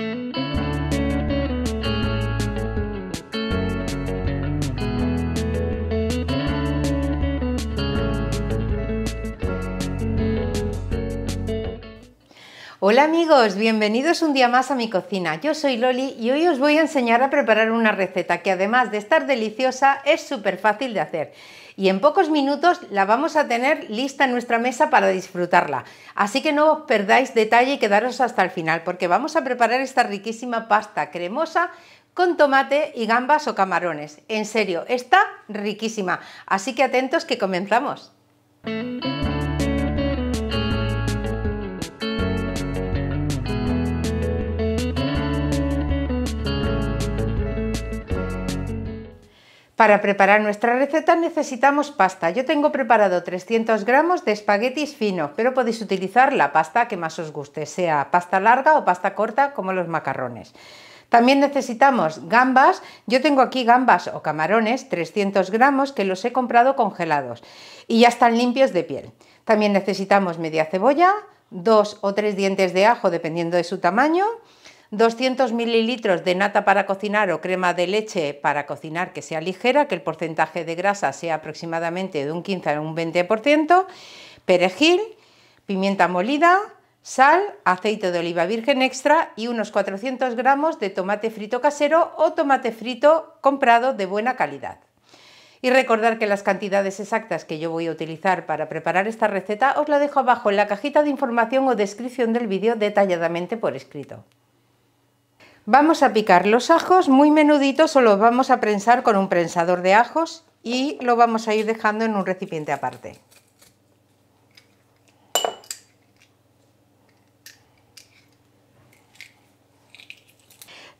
Música Hola amigos, bienvenidos un día más a mi cocina. Yo soy Loli y hoy os voy a enseñar a preparar una receta que además de estar deliciosa es súper fácil de hacer y en pocos minutos la vamos a tener lista en nuestra mesa para disfrutarla. Así que no os perdáis detalle y quedaros hasta el final porque vamos a preparar esta riquísima pasta cremosa con tomate y gambas o camarones. En serio, está riquísima. Así que atentos que comenzamos. Para preparar nuestra receta necesitamos pasta. Yo tengo preparado 300 gramos de espaguetis fino, pero podéis utilizar la pasta que más os guste, sea pasta larga o pasta corta como los macarrones. También necesitamos gambas, yo tengo aquí gambas o camarones, 300 gramos, que los he comprado congelados y ya están limpios de piel. También necesitamos media cebolla, dos o tres dientes de ajo dependiendo de su tamaño, 200 mililitros de nata para cocinar o crema de leche para cocinar que sea ligera, que el porcentaje de grasa sea aproximadamente de un 15 a un 20%, perejil, pimienta molida, sal, aceite de oliva virgen extra y unos 400 gramos de tomate frito casero o tomate frito comprado de buena calidad. Y recordar que las cantidades exactas que yo voy a utilizar para preparar esta receta os la dejo abajo en la cajita de información o descripción del vídeo detalladamente por escrito. Vamos a picar los ajos muy menuditos o los vamos a prensar con un prensador de ajos y lo vamos a ir dejando en un recipiente aparte.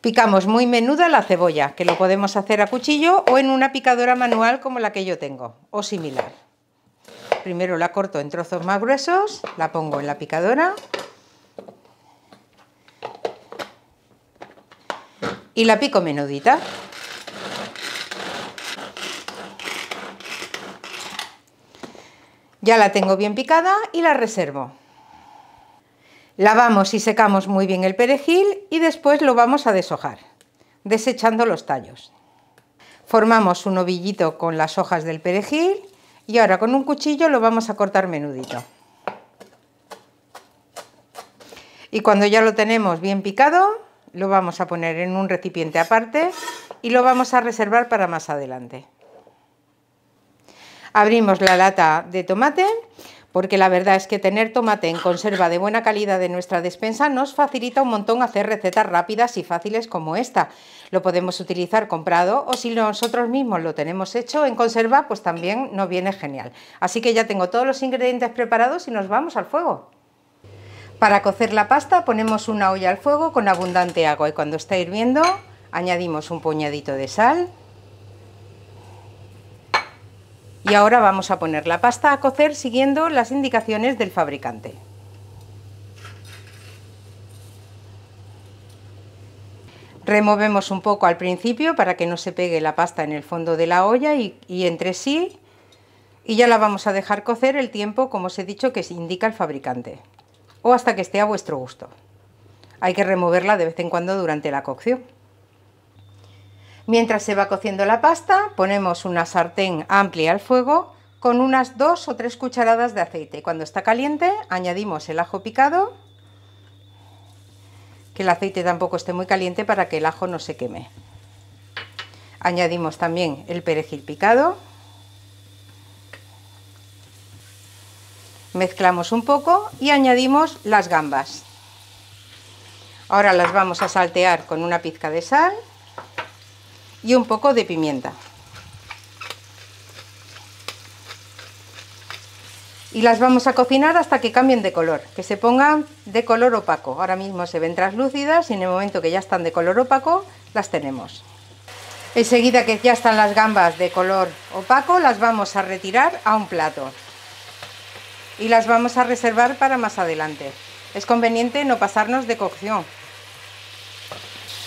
Picamos muy menuda la cebolla, que lo podemos hacer a cuchillo o en una picadora manual como la que yo tengo, o similar. Primero la corto en trozos más gruesos, la pongo en la picadora y la pico menudita. Ya la tengo bien picada y la reservo. Lavamos y secamos muy bien el perejil y después lo vamos a deshojar, desechando los tallos. Formamos un ovillito con las hojas del perejil y ahora con un cuchillo lo vamos a cortar menudito. Y cuando ya lo tenemos bien picado, lo vamos a poner en un recipiente aparte y lo vamos a reservar para más adelante. Abrimos la lata de tomate porque la verdad es que tener tomate en conserva de buena calidad en nuestra despensa nos facilita un montón hacer recetas rápidas y fáciles como esta. Lo podemos utilizar comprado o si nosotros mismos lo tenemos hecho en conserva, pues también nos viene genial. Así que ya tengo todos los ingredientes preparados y nos vamos al fuego. Para cocer la pasta ponemos una olla al fuego con abundante agua y cuando está hirviendo añadimos un puñadito de sal. Y ahora vamos a poner la pasta a cocer siguiendo las indicaciones del fabricante. Removemos un poco al principio para que no se pegue la pasta en el fondo de la olla y, entre sí. Y ya la vamos a dejar cocer el tiempo, como os he dicho, que indica el fabricante o hasta que esté a vuestro gusto. Hay que removerla de vez en cuando durante la cocción. Mientras se va cociendo la pasta, ponemos una sartén amplia al fuego con unas dos o tres cucharadas de aceite. Cuando está caliente, añadimos el ajo picado, que el aceite tampoco esté muy caliente para que el ajo no se queme. Añadimos también el perejil picado, Mezclamos un poco y añadimos las gambas. Ahora las vamos a saltear con una pizca de sal y un poco de pimienta. Y las vamos a cocinar hasta que cambien de color, que se pongan de color opaco. Ahora mismo se ven translúcidas y en el momento que ya están de color opaco las tenemos. Enseguida que ya están las gambas de color opaco las vamos a retirar a un plato y las vamos a reservar para más adelante. Es conveniente no pasarnos de cocción.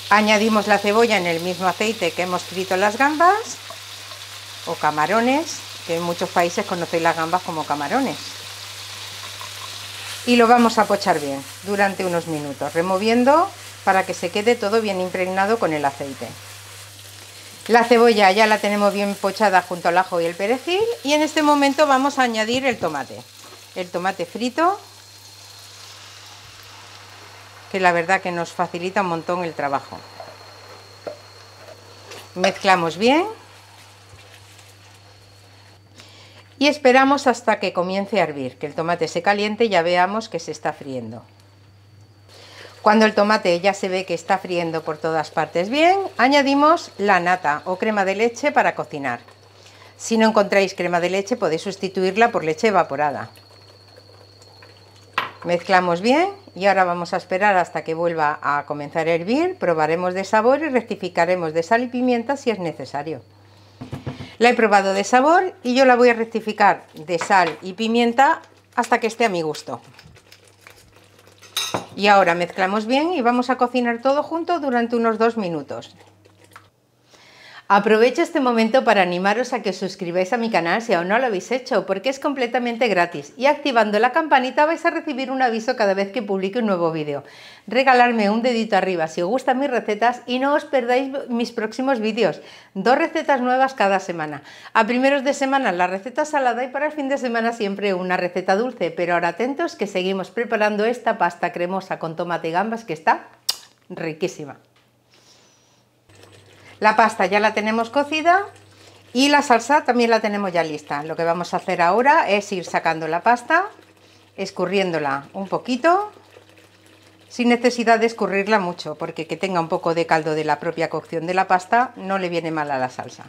Añadimos la cebolla en el mismo aceite que hemos frito las gambas o camarones, que en muchos países conocéis las gambas como camarones. Y lo vamos a pochar bien durante unos minutos, removiendo para que se quede todo bien impregnado con el aceite. La cebolla ya la tenemos bien pochada junto al ajo y el perejil y en este momento vamos a añadir el tomate el tomate frito, que la verdad que nos facilita un montón el trabajo. Mezclamos bien y esperamos hasta que comience a hervir, que el tomate se caliente y ya veamos que se está friendo. Cuando el tomate ya se ve que está friendo por todas partes bien, añadimos la nata o crema de leche para cocinar. Si no encontráis crema de leche podéis sustituirla por leche evaporada. Mezclamos bien y ahora vamos a esperar hasta que vuelva a comenzar a hervir, probaremos de sabor y rectificaremos de sal y pimienta si es necesario. La he probado de sabor y yo la voy a rectificar de sal y pimienta hasta que esté a mi gusto. Y ahora mezclamos bien y vamos a cocinar todo junto durante unos dos minutos. Aprovecho este momento para animaros a que os suscribáis a mi canal si aún no lo habéis hecho, porque es completamente gratis y activando la campanita vais a recibir un aviso cada vez que publique un nuevo vídeo. Regalarme un dedito arriba si os gustan mis recetas y no os perdáis mis próximos vídeos. Dos recetas nuevas cada semana. A primeros de semana la receta salada y para el fin de semana siempre una receta dulce, pero ahora atentos que seguimos preparando esta pasta cremosa con tomate y gambas que está riquísima. La pasta ya la tenemos cocida y la salsa también la tenemos ya lista. Lo que vamos a hacer ahora es ir sacando la pasta, escurriéndola un poquito, sin necesidad de escurrirla mucho, porque que tenga un poco de caldo de la propia cocción de la pasta no le viene mal a la salsa.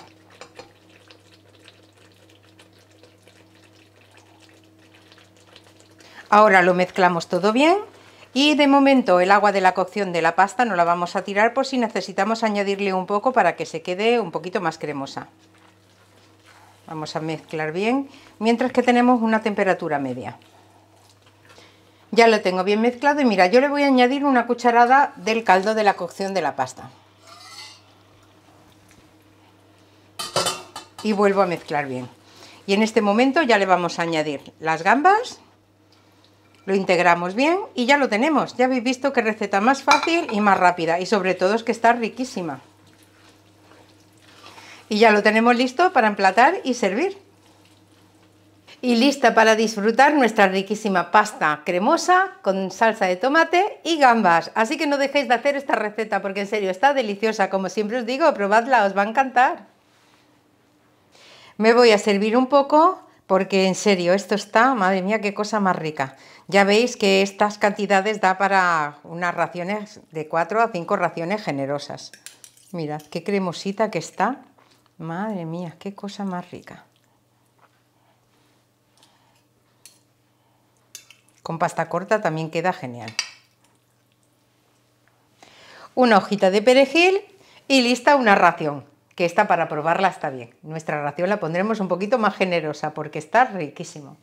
Ahora lo mezclamos todo bien y de momento el agua de la cocción de la pasta no la vamos a tirar por si necesitamos añadirle un poco para que se quede un poquito más cremosa. Vamos a mezclar bien, mientras que tenemos una temperatura media. Ya lo tengo bien mezclado y mira, yo le voy a añadir una cucharada del caldo de la cocción de la pasta. Y vuelvo a mezclar bien. Y en este momento ya le vamos a añadir las gambas lo integramos bien y ya lo tenemos. Ya habéis visto qué receta más fácil y más rápida y sobre todo es que está riquísima. Y ya lo tenemos listo para emplatar y servir. Y lista para disfrutar nuestra riquísima pasta cremosa con salsa de tomate y gambas. Así que no dejéis de hacer esta receta porque en serio está deliciosa. Como siempre os digo, probadla, os va a encantar. Me voy a servir un poco porque en serio, esto está, madre mía, qué cosa más rica. Ya veis que estas cantidades da para unas raciones de 4 a 5 raciones generosas. Mirad, qué cremosita que está. Madre mía, qué cosa más rica. Con pasta corta también queda genial. Una hojita de perejil y lista una ración que esta para probarla está bien. Nuestra ración la pondremos un poquito más generosa porque está riquísimo.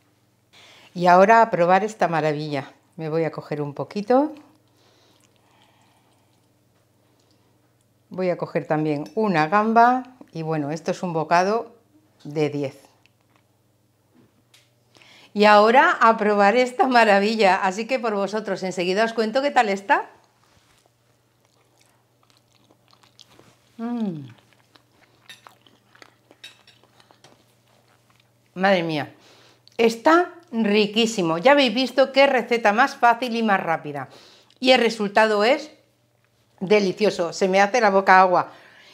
Y ahora a probar esta maravilla. Me voy a coger un poquito. Voy a coger también una gamba y bueno, esto es un bocado de 10. Y ahora a probar esta maravilla, así que por vosotros enseguida os cuento qué tal está. ¡Mmm! Madre mía, está riquísimo. Ya habéis visto qué receta más fácil y más rápida. Y el resultado es delicioso. Se me hace la boca agua.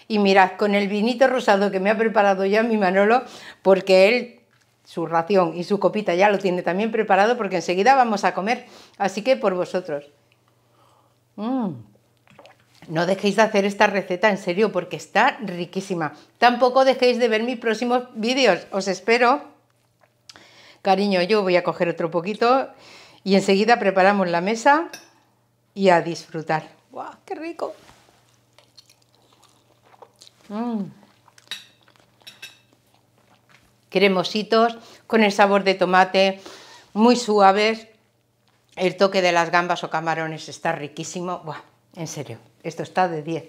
Y mirad, con el vinito rosado que me ha preparado ya mi Manolo, porque él su ración y su copita ya lo tiene también preparado porque enseguida vamos a comer. Así que por vosotros. Mm. No dejéis de hacer esta receta en serio porque está riquísima. Tampoco dejéis de ver mis próximos vídeos. Os espero. Cariño, yo voy a coger otro poquito y enseguida preparamos la mesa y a disfrutar. ¡Guau, qué rico! Mm. Cremositos, con el sabor de tomate, muy suaves. El toque de las gambas o camarones está riquísimo. ¡Wow, En serio. Esto está de 10.